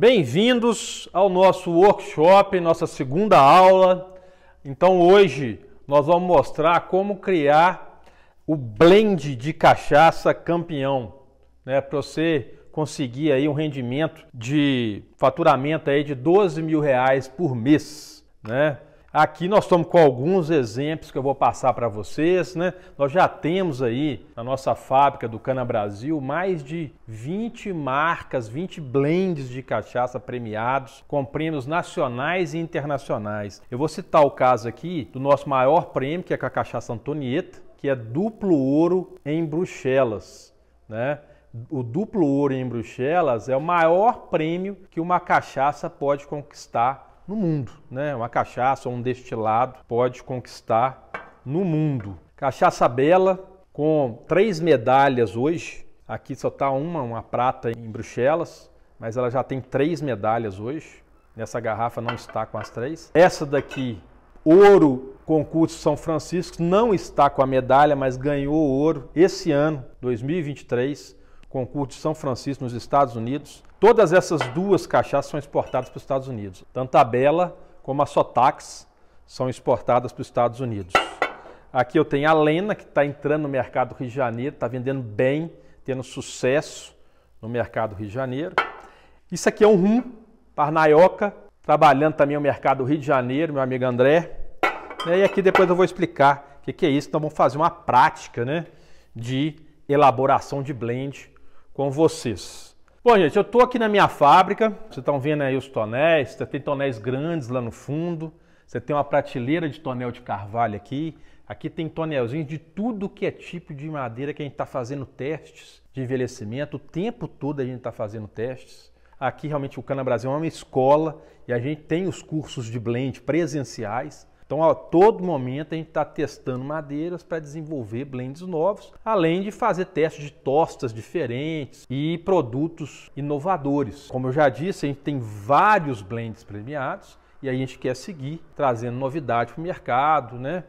Bem-vindos ao nosso workshop, nossa segunda aula. Então hoje nós vamos mostrar como criar o blend de cachaça campeão, né? Para você conseguir aí um rendimento de faturamento aí de 12 mil reais por mês, né? Aqui nós estamos com alguns exemplos que eu vou passar para vocês, né? Nós já temos aí na nossa fábrica do Cana Brasil mais de 20 marcas, 20 blends de cachaça premiados com prêmios nacionais e internacionais. Eu vou citar o caso aqui do nosso maior prêmio, que é com a cachaça Antonieta, que é duplo ouro em Bruxelas, né? o duplo ouro em Bruxelas é o maior prêmio que uma cachaça pode conquistar no mundo. Né? Uma cachaça ou um destilado pode conquistar no mundo. Cachaça Bela, com três medalhas hoje. Aqui só está uma, uma prata em Bruxelas, mas ela já tem três medalhas hoje. Nessa garrafa não está com as três. Essa daqui, ouro, concurso São Francisco, não está com a medalha, mas ganhou ouro esse ano, 2023, concurso São Francisco nos Estados Unidos. Todas essas duas cachaças são exportadas para os Estados Unidos. Tanto a Bela como a Sotax são exportadas para os Estados Unidos. Aqui eu tenho a Lena, que está entrando no mercado do Rio de Janeiro, está vendendo bem, tendo sucesso no mercado do Rio de Janeiro. Isso aqui é um rum, Parnaioca, trabalhando também no mercado do Rio de Janeiro, meu amigo André. E aqui depois eu vou explicar o que, que é isso. Então vamos fazer uma prática né, de elaboração de blend com vocês. Bom, gente, eu estou aqui na minha fábrica. Vocês estão vendo aí os tonéis. Você tem tonéis grandes lá no fundo. Você tem uma prateleira de tonel de carvalho aqui. Aqui tem tonelzinhos de tudo que é tipo de madeira que a gente está fazendo testes de envelhecimento. O tempo todo a gente está fazendo testes. Aqui realmente o Cana Brasil é uma escola e a gente tem os cursos de blend presenciais. Então, a todo momento, a gente está testando madeiras para desenvolver blends novos, além de fazer testes de tostas diferentes e produtos inovadores. Como eu já disse, a gente tem vários blends premiados e a gente quer seguir trazendo novidade para o mercado. Né?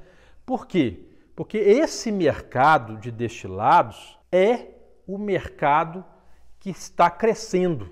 Por quê? Porque esse mercado de destilados é o mercado que está crescendo.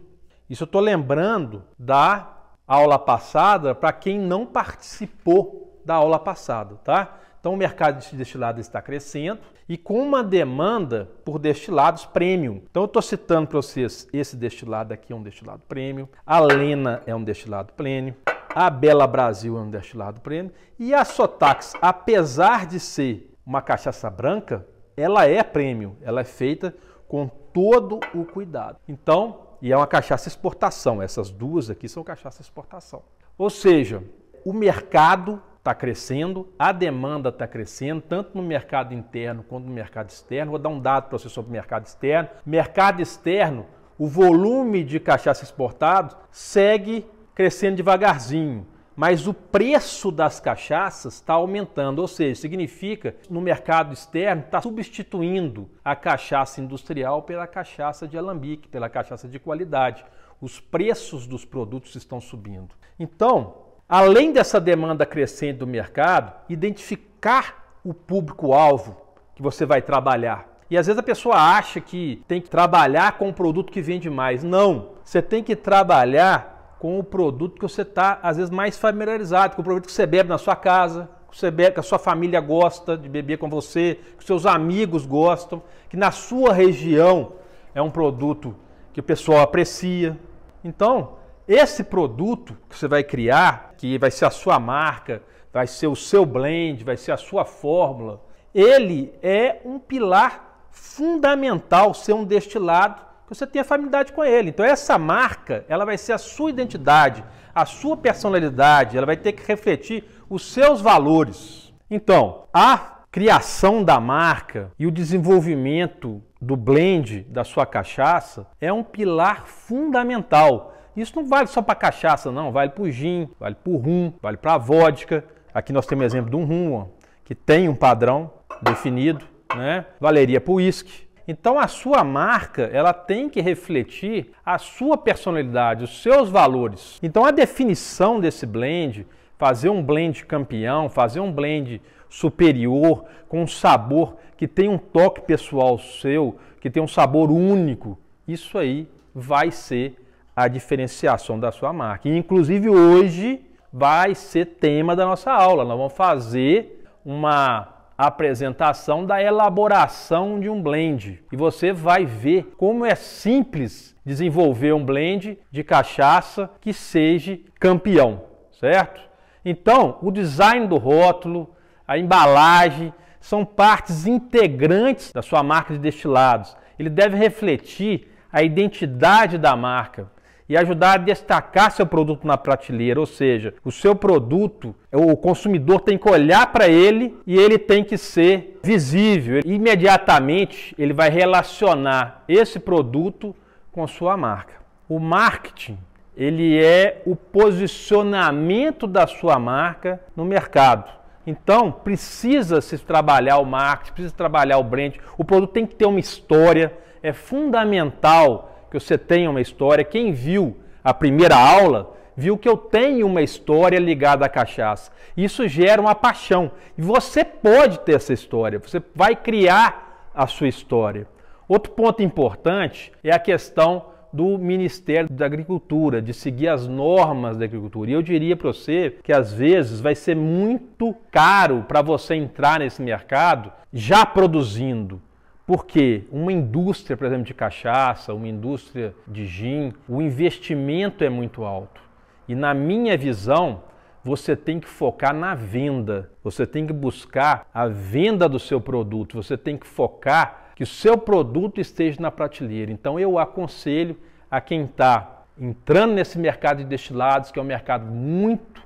Isso eu estou lembrando da aula passada para quem não participou da aula passada, tá? Então o mercado de destilados está crescendo e com uma demanda por destilados premium. Então eu estou citando para vocês, esse destilado aqui é um destilado premium, a Lena é um destilado premium, a Bela Brasil é um destilado premium e a Sotax, apesar de ser uma cachaça branca, ela é premium, ela é feita com todo o cuidado. Então, e é uma cachaça exportação, essas duas aqui são cachaça exportação. Ou seja, o mercado está crescendo, a demanda está crescendo, tanto no mercado interno quanto no mercado externo. Vou dar um dado para você sobre o mercado externo. Mercado externo, o volume de cachaça exportado segue crescendo devagarzinho, mas o preço das cachaças está aumentando, ou seja, significa que no mercado externo está substituindo a cachaça industrial pela cachaça de alambique, pela cachaça de qualidade. Os preços dos produtos estão subindo. Então, além dessa demanda crescente do mercado, identificar o público-alvo que você vai trabalhar. E às vezes a pessoa acha que tem que trabalhar com o produto que vende mais. Não, você tem que trabalhar com o produto que você está, às vezes, mais familiarizado, com o produto que você bebe na sua casa, que, você bebe, que a sua família gosta de beber com você, que seus amigos gostam, que na sua região é um produto que o pessoal aprecia. Então, esse produto que você vai criar, que vai ser a sua marca, vai ser o seu blend, vai ser a sua fórmula, ele é um pilar fundamental ser um destilado que você tenha familiaridade com ele. Então essa marca, ela vai ser a sua identidade, a sua personalidade, ela vai ter que refletir os seus valores. Então, a criação da marca e o desenvolvimento do blend da sua cachaça é um pilar fundamental isso não vale só para cachaça, não. Vale para o gin, vale para o rum, vale para a vodka. Aqui nós temos exemplo de um rum ó, que tem um padrão definido, né? Valeria para o uísque. Então a sua marca ela tem que refletir a sua personalidade, os seus valores. Então a definição desse blend, fazer um blend campeão, fazer um blend superior com um sabor que tem um toque pessoal seu, que tem um sabor único, isso aí vai ser a diferenciação da sua marca. E, inclusive hoje vai ser tema da nossa aula. Nós vamos fazer uma apresentação da elaboração de um blend. E você vai ver como é simples desenvolver um blend de cachaça que seja campeão, certo? Então, o design do rótulo, a embalagem, são partes integrantes da sua marca de destilados. Ele deve refletir a identidade da marca e ajudar a destacar seu produto na prateleira, ou seja, o seu produto, o consumidor tem que olhar para ele e ele tem que ser visível. Imediatamente ele vai relacionar esse produto com a sua marca. O marketing ele é o posicionamento da sua marca no mercado. Então, precisa se trabalhar o marketing, precisa trabalhar o brand. O produto tem que ter uma história. É fundamental que você tenha uma história. Quem viu a primeira aula viu que eu tenho uma história ligada à cachaça. Isso gera uma paixão. E você pode ter essa história, você vai criar a sua história. Outro ponto importante é a questão do Ministério da Agricultura, de seguir as normas da agricultura. E eu diria para você que às vezes vai ser muito caro para você entrar nesse mercado já produzindo. Porque uma indústria, por exemplo, de cachaça, uma indústria de gin, o investimento é muito alto. E na minha visão, você tem que focar na venda. Você tem que buscar a venda do seu produto. Você tem que focar que o seu produto esteja na prateleira. Então eu aconselho a quem está entrando nesse mercado de destilados, que é um mercado muito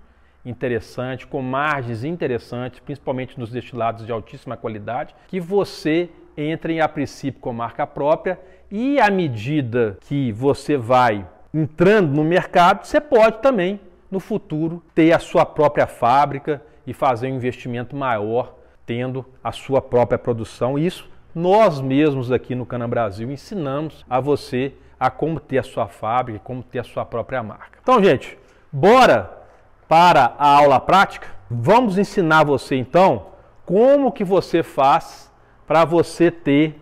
interessante, com margens interessantes, principalmente nos destilados de altíssima qualidade, que você entrem a princípio com marca própria e à medida que você vai entrando no mercado, você pode também no futuro ter a sua própria fábrica e fazer um investimento maior tendo a sua própria produção. Isso nós mesmos aqui no Cana Brasil ensinamos a você a como ter a sua fábrica, como ter a sua própria marca. Então, gente, bora para a aula prática? Vamos ensinar você então como que você faz para você ter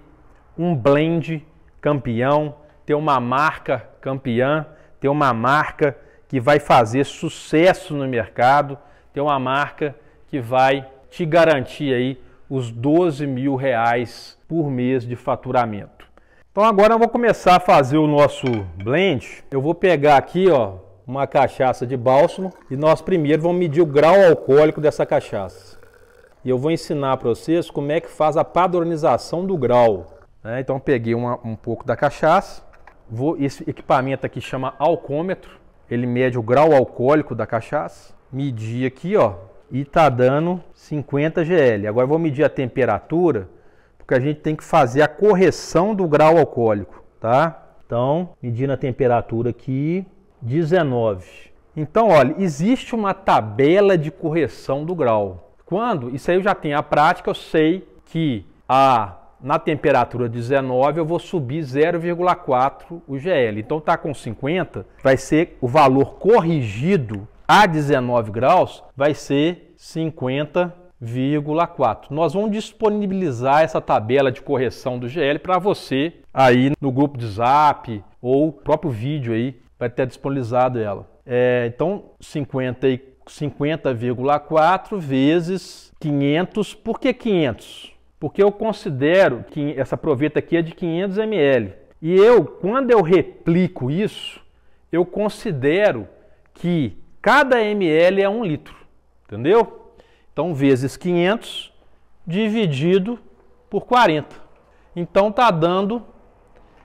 um blend campeão, ter uma marca campeã, ter uma marca que vai fazer sucesso no mercado, ter uma marca que vai te garantir aí os 12 mil reais por mês de faturamento. Então agora eu vou começar a fazer o nosso blend. Eu vou pegar aqui ó, uma cachaça de bálsamo e nós primeiro vamos medir o grau alcoólico dessa cachaça e eu vou ensinar para vocês como é que faz a padronização do grau. Né? Então peguei uma, um pouco da cachaça, vou, esse equipamento aqui chama alcômetro, ele mede o grau alcoólico da cachaça, medi aqui ó, e tá dando 50 GL. Agora vou medir a temperatura, porque a gente tem que fazer a correção do grau alcoólico, tá? Então, medindo a temperatura aqui, 19. Então, olha, existe uma tabela de correção do grau. Quando, isso aí eu já tenho a prática, eu sei que a, na temperatura 19 eu vou subir 0,4 o GL. Então está com 50, vai ser o valor corrigido a 19 graus, vai ser 50,4. Nós vamos disponibilizar essa tabela de correção do GL para você aí no grupo de Zap ou próprio vídeo aí vai ter disponibilizado ela. É, então 54 50,4 vezes 500. Por que 500? Porque eu considero que essa proveta aqui é de 500 ml. E eu, quando eu replico isso, eu considero que cada ml é um litro, entendeu? Então, vezes 500 dividido por 40. Então, está dando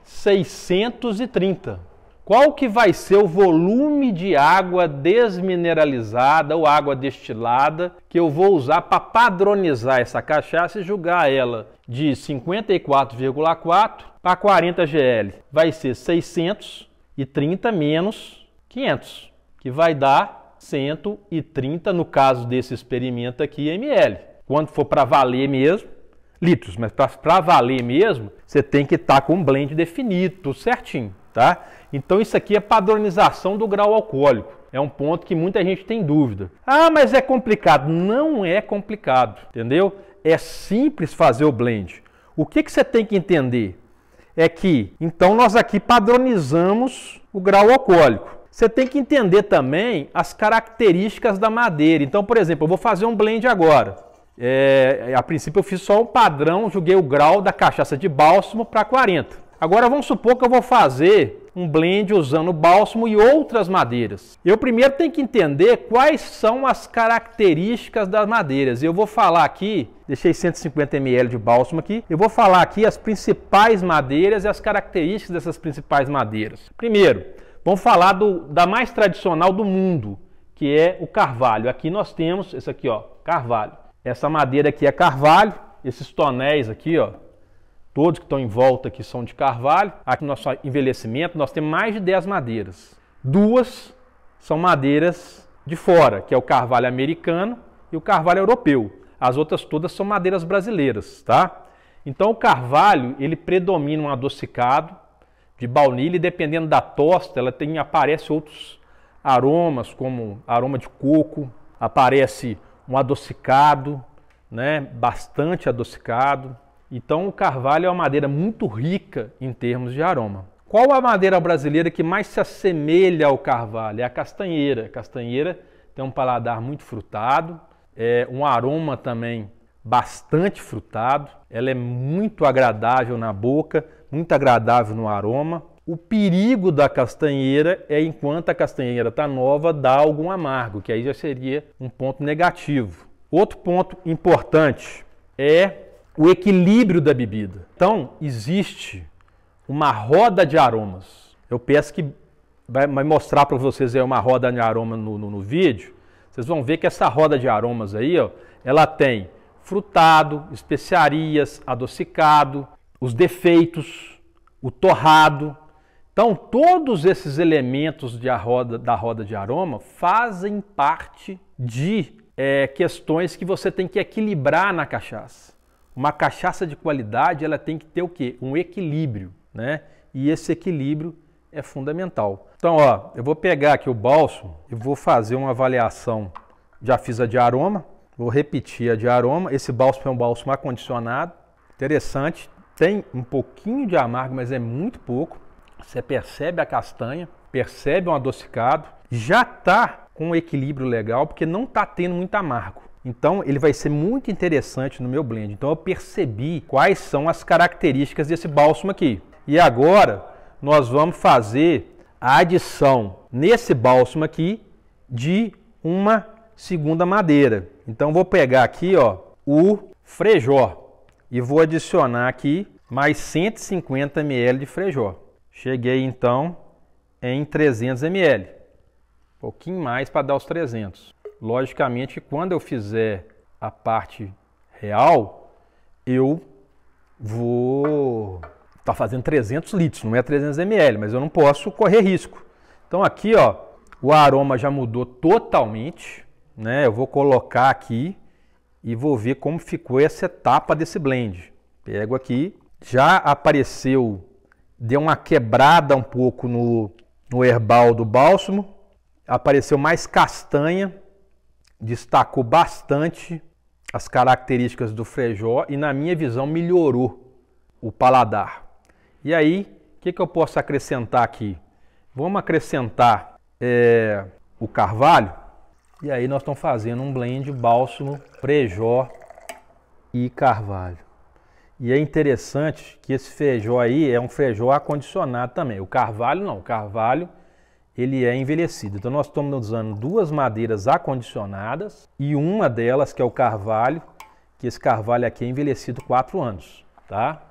630 qual que vai ser o volume de água desmineralizada ou água destilada que eu vou usar para padronizar essa cachaça e julgar ela de 54,4 para 40 GL. Vai ser 630 menos 500, que vai dar 130, no caso desse experimento aqui, ml. Quando for para valer mesmo, litros, mas para valer mesmo, você tem que estar tá com um blend definido, certinho tá? Então isso aqui é padronização do grau alcoólico. É um ponto que muita gente tem dúvida. Ah, mas é complicado. Não é complicado, entendeu? É simples fazer o blend. O que, que você tem que entender? É que, então, nós aqui padronizamos o grau alcoólico. Você tem que entender também as características da madeira. Então, por exemplo, eu vou fazer um blend agora. É, a princípio eu fiz só um padrão, julguei o grau da cachaça de bálsamo para 40. Agora vamos supor que eu vou fazer um blend usando bálsamo e outras madeiras. Eu primeiro tenho que entender quais são as características das madeiras. Eu vou falar aqui, deixei 150 ml de bálsamo aqui, eu vou falar aqui as principais madeiras e as características dessas principais madeiras. Primeiro, vamos falar do, da mais tradicional do mundo, que é o carvalho. Aqui nós temos, esse aqui ó, carvalho. Essa madeira aqui é carvalho, esses tonéis aqui ó, todos que estão em volta aqui são de carvalho. Aqui no nosso envelhecimento nós temos mais de 10 madeiras. Duas são madeiras de fora, que é o carvalho americano e o carvalho europeu. As outras todas são madeiras brasileiras, tá? Então o carvalho, ele predomina um adocicado de baunilha e dependendo da tosta, ela tem aparece outros aromas, como aroma de coco, aparece um adocicado, né, bastante adocicado, então o carvalho é uma madeira muito rica em termos de aroma. Qual a madeira brasileira que mais se assemelha ao carvalho? É a castanheira. A castanheira tem um paladar muito frutado, é um aroma também bastante frutado. Ela é muito agradável na boca, muito agradável no aroma. O perigo da castanheira é enquanto a castanheira está nova, dá algum amargo, que aí já seria um ponto negativo. Outro ponto importante é o equilíbrio da bebida. Então, existe uma roda de aromas. Eu peço que vai mostrar para vocês aí uma roda de aroma no, no, no, vídeo. Vocês vão ver que essa roda de aromas aí, ó, ela tem frutado, especiarias, adocicado, os defeitos, o torrado. Então, todos esses elementos de roda, da roda de aroma fazem parte de é, questões que você tem que equilibrar na cachaça uma cachaça de qualidade ela tem que ter o quê? Um equilíbrio, né? E esse equilíbrio é fundamental. Então, ó, eu vou pegar aqui o bálsamo e vou fazer uma avaliação. Já fiz a de aroma, vou repetir a de aroma. Esse bálsamo é um bálsamo acondicionado, interessante. Tem um pouquinho de amargo, mas é muito pouco. Você percebe a castanha, percebe um adocicado. Já tá com um equilíbrio legal, porque não tá tendo muito amargo. Então ele vai ser muito interessante no meu blend. Então eu percebi quais são as características desse bálsamo aqui. E agora nós vamos fazer a adição nesse bálsamo aqui de uma segunda madeira. Então vou pegar aqui ó, o frejó e vou adicionar aqui mais 150 ml de frejó. Cheguei então em 300 ml. Um pouquinho mais para dar os 300 logicamente, quando eu fizer a parte real, eu vou estar tá fazendo 300 litros, não é 300 ml, mas eu não posso correr risco. Então aqui, ó, o aroma já mudou totalmente, né? Eu vou colocar aqui e vou ver como ficou essa etapa desse blend. Pego aqui, já apareceu, deu uma quebrada um pouco no, no herbal do bálsamo, apareceu mais castanha, destacou bastante as características do frejó e, na minha visão, melhorou o paladar. E aí, o que, que, eu posso acrescentar aqui? Vamos acrescentar é, o carvalho. E aí nós estamos fazendo um blend bálsamo, frejó e carvalho. E é interessante que esse feijó aí é um feijó acondicionado também. O carvalho não, o carvalho ele é envelhecido. Então nós estamos usando duas madeiras acondicionadas e uma delas que é o carvalho, que esse carvalho aqui é envelhecido quatro anos, tá?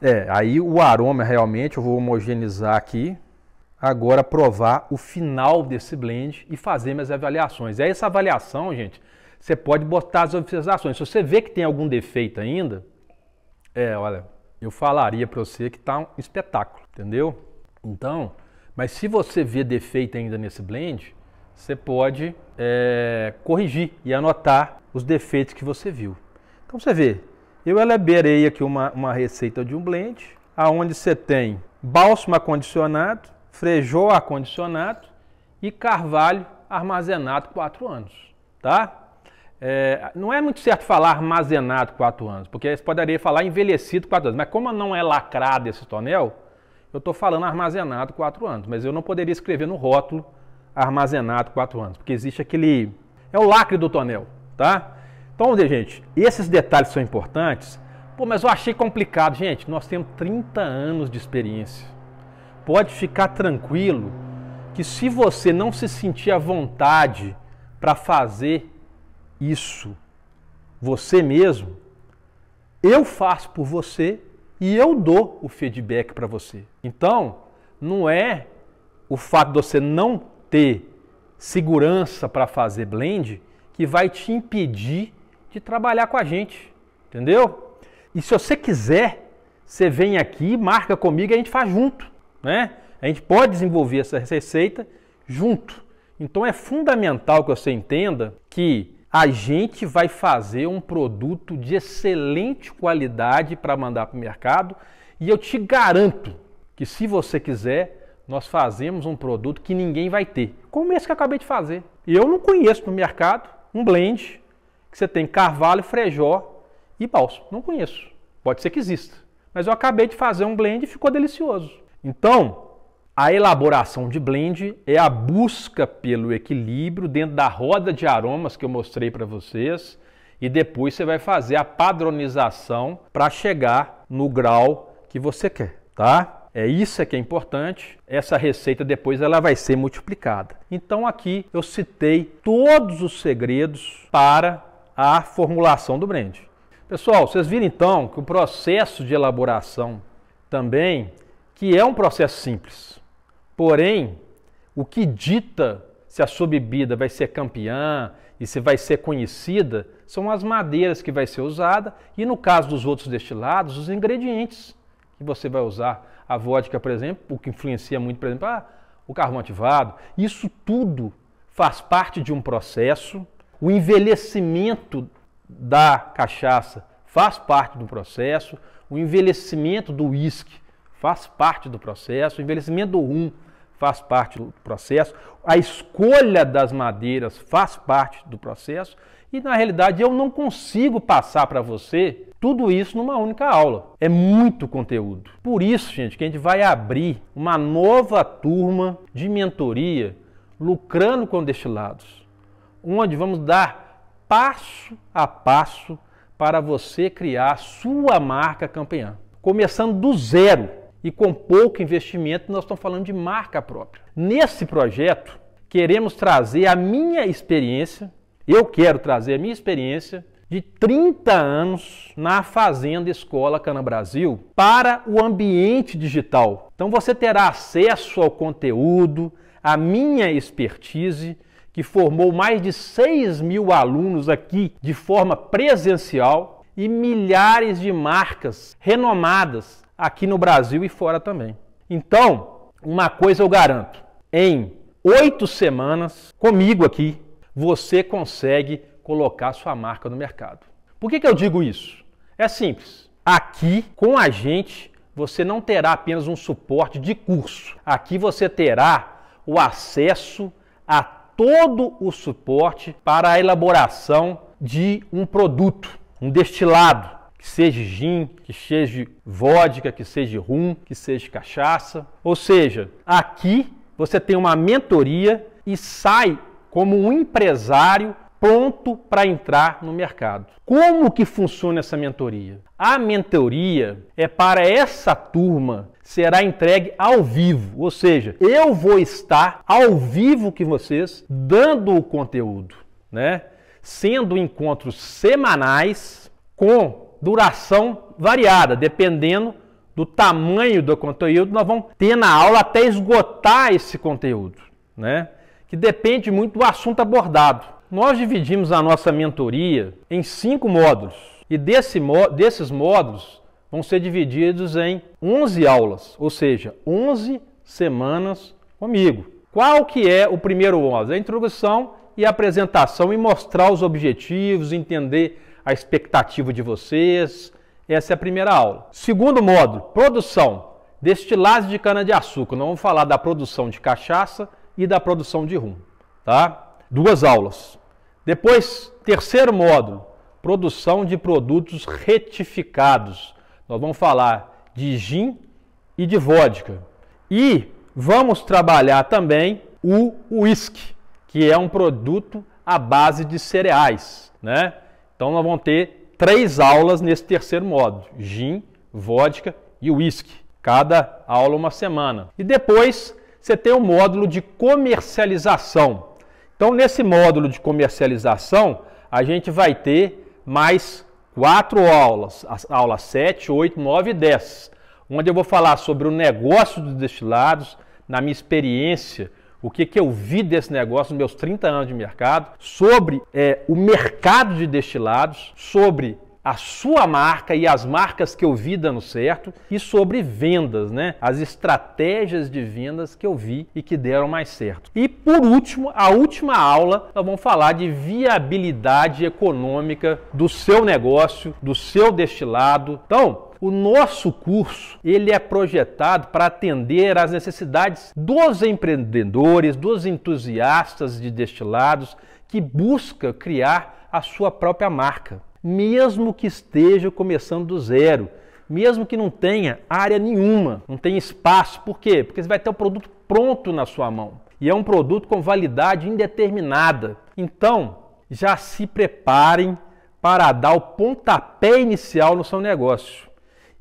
É, aí o aroma realmente eu vou homogeneizar aqui. Agora provar o final desse blend e fazer minhas avaliações. É essa avaliação, gente. Você pode botar as observações. Se você vê que tem algum defeito ainda, é, olha, eu falaria para você que tá um espetáculo, entendeu? Então, mas se você vê defeito ainda nesse blend, você pode é, corrigir e anotar os defeitos que você viu. Então você vê, eu elaborei aqui uma, uma receita de um blend, aonde você tem bálsamo acondicionado, frejô acondicionado e carvalho armazenado 4 anos, tá? É, não é muito certo falar armazenado 4 anos, porque você poderia falar envelhecido 4 anos, mas como não é lacrado esse tonel, eu estou falando armazenado 4 anos, mas eu não poderia escrever no rótulo armazenado 4 anos, porque existe aquele. É o lacre do tonel, tá? Então, gente, esses detalhes são importantes. Pô, mas eu achei complicado, gente. Nós temos 30 anos de experiência. Pode ficar tranquilo que se você não se sentir à vontade para fazer isso você mesmo, eu faço por você e eu dou o feedback para você. Então, não é o fato de você não ter segurança para fazer blend que vai te impedir de trabalhar com a gente, entendeu? E se você quiser, você vem aqui, marca comigo e a gente faz junto, né? A gente pode desenvolver essa receita junto. Então é fundamental que você entenda que a gente vai fazer um produto de excelente qualidade para mandar para o mercado e eu te garanto que se você quiser, nós fazemos um produto que ninguém vai ter, como esse que eu acabei de fazer. Eu não conheço no mercado um blend que você tem carvalho, frejó e balso. Não conheço. Pode ser que exista. Mas eu acabei de fazer um blend e ficou delicioso. Então, a elaboração de blend é a busca pelo equilíbrio dentro da roda de aromas que eu mostrei para vocês e depois você vai fazer a padronização para chegar no grau que você quer, tá? É isso é que é importante. Essa receita depois ela vai ser multiplicada. Então aqui eu citei todos os segredos para a formulação do blend. Pessoal, vocês viram então que o processo de elaboração também, que é um processo simples, Porém, o que dita se a sua bebida vai ser campeã e se vai ser conhecida são as madeiras que vai ser usada e, no caso dos outros destilados, os ingredientes que você vai usar. A vodka, por exemplo, o que influencia muito, por exemplo, ah, o carvão ativado. Isso tudo faz parte de um processo. O envelhecimento da cachaça faz parte do processo. O envelhecimento do uísque faz parte do processo, o envelhecimento do rum faz parte do processo, a escolha das madeiras faz parte do processo e na realidade eu não consigo passar para você tudo isso numa única aula. É muito conteúdo. Por isso, gente, que a gente vai abrir uma nova turma de mentoria lucrando com destilados, onde vamos dar passo a passo para você criar sua marca campeã, começando do zero e com pouco investimento, nós estamos falando de marca própria. Nesse projeto, queremos trazer a minha experiência, eu quero trazer a minha experiência de 30 anos na Fazenda Escola Cana Brasil para o ambiente digital. Então você terá acesso ao conteúdo, à minha expertise, que formou mais de 6 mil alunos aqui de forma presencial e milhares de marcas renomadas aqui no Brasil e fora também. Então, uma coisa eu garanto: em oito semanas, comigo aqui, você consegue colocar sua marca no mercado. Por que, que eu digo isso? É simples. Aqui, com a gente, você não terá apenas um suporte de curso. Aqui você terá o acesso a todo o suporte para a elaboração de um produto, um destilado, que seja gin, que seja vodka, que seja rum, que seja cachaça. Ou seja, aqui você tem uma mentoria e sai como um empresário pronto para entrar no mercado. Como que funciona essa mentoria? A mentoria é para essa turma será entregue ao vivo, ou seja, eu vou estar ao vivo que vocês dando o conteúdo, né? Sendo encontros semanais com duração variada, dependendo do tamanho do conteúdo, nós vamos ter na aula até esgotar esse conteúdo, né? Que depende muito do assunto abordado. Nós dividimos a nossa mentoria em cinco módulos e desse, desses módulos vão ser divididos em 11 aulas, ou seja, 11 semanas comigo. Qual que é o primeiro módulo? A introdução e a apresentação e mostrar os objetivos, entender a expectativa de vocês. Essa é a primeira aula. Segundo módulo, produção. Destilagem de cana-de-açúcar. Nós vamos falar da produção de cachaça e da produção de rum. Tá? Duas aulas. Depois, terceiro módulo, produção de produtos retificados. Nós vamos falar de gin e de vodka. E vamos trabalhar também o uísque, que é um produto à base de cereais, né? Então nós vamos ter três aulas nesse terceiro módulo: gin, vodka e uísque. Cada aula uma semana. E depois você tem o um módulo de comercialização. Então nesse módulo de comercialização, a gente vai ter mais quatro aulas, as aulas 7, 8, 9 e 10, onde eu vou falar sobre o negócio dos destilados, na minha experiência o que, que eu vi desse negócio nos meus 30 anos de mercado, sobre é, o mercado de destilados, sobre a sua marca e as marcas que eu vi dando certo e sobre vendas, né? As estratégias de vendas que eu vi e que deram mais certo. E por último, a última aula, nós vamos falar de viabilidade econômica do seu negócio, do seu destilado. Então, o nosso curso ele é projetado para atender às necessidades dos empreendedores, dos entusiastas de destilados que busca criar a sua própria marca mesmo que esteja começando do zero, mesmo que não tenha área nenhuma, não tenha espaço. Por quê? Porque você vai ter o produto pronto na sua mão e é um produto com validade indeterminada. Então, já se preparem para dar o pontapé inicial no seu negócio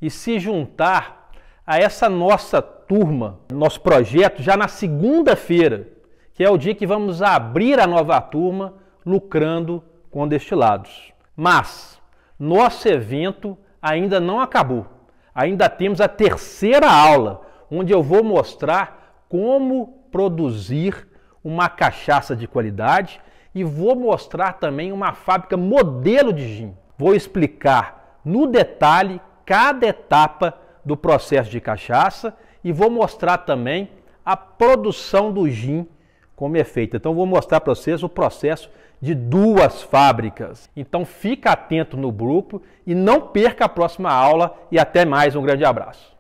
e se juntar a essa nossa turma, nosso projeto, já na segunda-feira, que é o dia que vamos abrir a nova turma lucrando com destilados. Mas nosso evento ainda não acabou. Ainda temos a terceira aula, onde eu vou mostrar como produzir uma cachaça de qualidade e vou mostrar também uma fábrica modelo de gin. Vou explicar no detalhe cada etapa do processo de cachaça e vou mostrar também a produção do gin como é feita. Então vou mostrar para vocês o processo de duas fábricas. Então fica atento no grupo e não perca a próxima aula e até mais, um grande abraço.